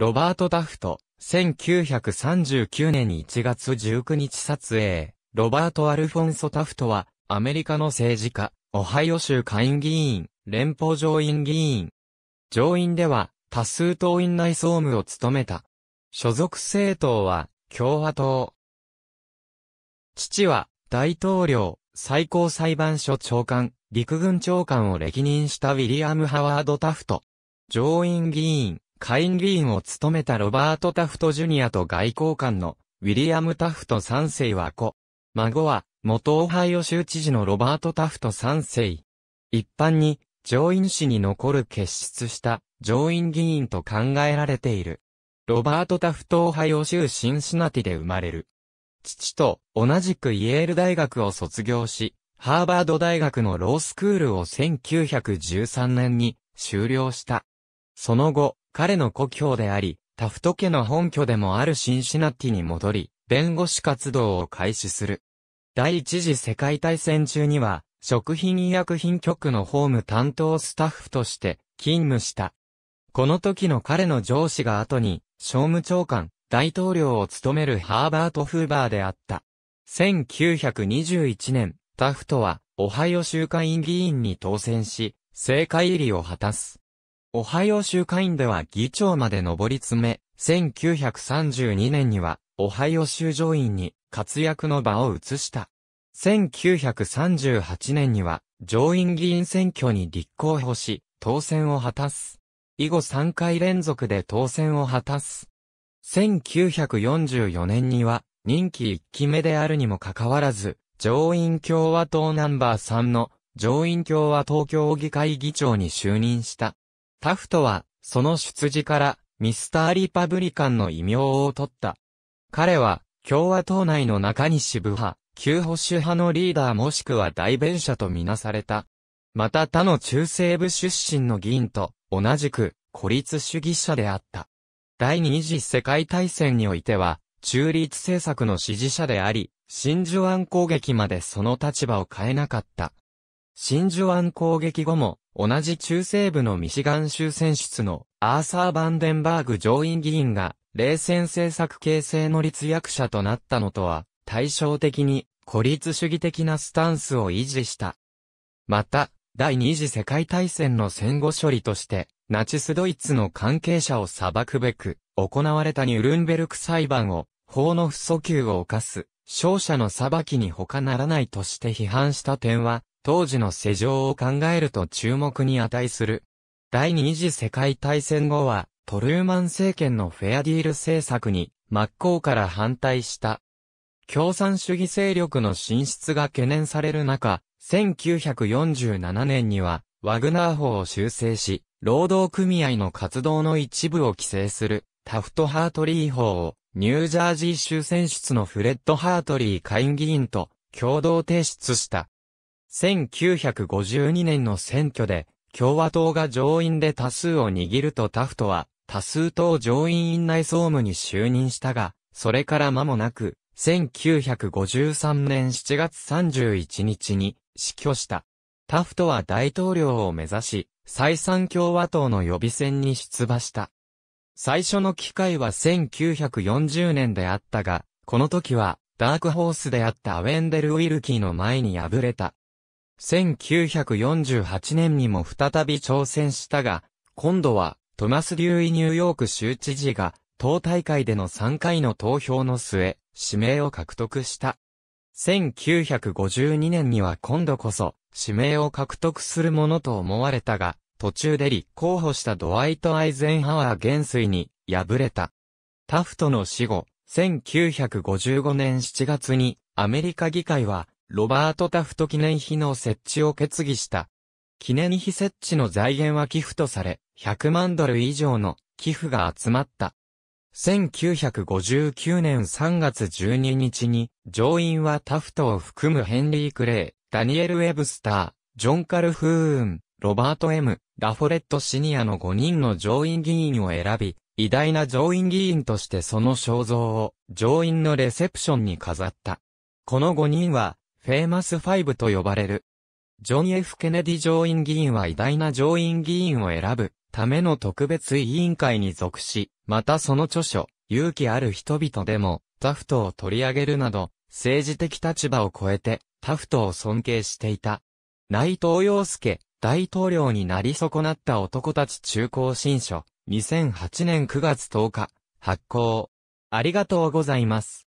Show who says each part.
Speaker 1: ロバート・タフト、1939年1月19日撮影、ロバート・アルフォンソ・タフトは、アメリカの政治家、オハイオ州下院議員、連邦上院議員。上院では、多数党院内総務を務めた。所属政党は、共和党。父は、大統領、最高裁判所長官、陸軍長官を歴任したウィリアム・ハワード・タフト。上院議員、下院議員を務めたロバート・タフト・ジュニアと外交官のウィリアム・タフト3世は子。孫は元オハイオ州知事のロバート・タフト3世。一般に上院市に残る結出した上院議員と考えられている。ロバート・タフト・オハイオ州シンシナティで生まれる。父と同じくイエール大学を卒業し、ハーバード大学のロースクールを1913年に修了した。その後、彼の故郷であり、タフト家の本拠でもあるシンシナティに戻り、弁護士活動を開始する。第一次世界大戦中には、食品医薬品局のホーム担当スタッフとして勤務した。この時の彼の上司が後に、商務長官、大統領を務めるハーバート・フーバーであった。1921年、タフトは、オハイオ州会員議員に当選し、政界入りを果たす。オハイオ州会員では議長まで上り詰め、1932年には、オハイオ州上院に活躍の場を移した。1938年には、上院議員選挙に立候補し、当選を果たす。以後3回連続で当選を果たす。1944年には、任期1期目であるにもかかわらず、上院共和党ナンバー3の上院共和党協議会議長に就任した。タフトは、その出自から、ミスター・リパブリカンの異名を取った。彼は、共和党内の中西部派、旧保守派のリーダーもしくは代弁者とみなされた。また他の中西部出身の議員と、同じく、孤立主義者であった。第二次世界大戦においては、中立政策の支持者であり、真珠湾攻撃までその立場を変えなかった。真珠湾攻撃後も、同じ中西部のミシガン州選出のアーサー・バンデンバーグ上院議員が、冷戦政策形成の立役者となったのとは、対照的に孤立主義的なスタンスを維持した。また、第二次世界大戦の戦後処理として、ナチスドイツの関係者を裁くべく、行われたニュルンベルク裁判を、法の不訴求を犯す、勝者の裁きに他ならないとして批判した点は、当時の世情を考えると注目に値する。第二次世界大戦後は、トルーマン政権のフェアディール政策に真っ向から反対した。共産主義勢力の進出が懸念される中、1947年には、ワグナー法を修正し、労働組合の活動の一部を規制する、タフト・ハートリー法を、ニュージャージー州選出のフレッド・ハートリー下院議員と共同提出した。1952年の選挙で、共和党が上院で多数を握るとタフトは、多数党上院院内総務に就任したが、それから間もなく、1953年7月31日に死去した。タフトは大統領を目指し、再三共和党の予備選に出馬した。最初の機会は1940年であったが、この時は、ダークホースであったアウェンデル・ウィルキーの前に敗れた。1948年にも再び挑戦したが、今度はトマス・デューイニューヨーク州知事が、党大会での3回の投票の末、指名を獲得した。1952年には今度こそ、指名を獲得するものと思われたが、途中で立候補したドワイト・アイゼンハワー元帥に敗れた。タフトの死後、1955年7月にアメリカ議会はロバート・タフト記念碑の設置を決議した。記念碑設置の財源は寄付とされ、100万ドル以上の寄付が集まった。1959年3月12日に、上院はタフトを含むヘンリー・クレイ、ダニエル・ウェブスター、ジョン・カルフーン、ロバート・ M、ラフォレット・シニアの5人の上院議員を選び、偉大な上院議員としてその肖像を上院のレセプションに飾った。この5人は、フェーマスファイブと呼ばれる。ジョン・ F・ ケネディ上院議員は偉大な上院議員を選ぶための特別委員会に属し、またその著書、勇気ある人々でも、タフトを取り上げるなど、政治的立場を超えて、タフトを尊敬していた。内藤洋介、大統領になり損なった男たち中高新書、2008年9月10日、発行。ありがとうございます。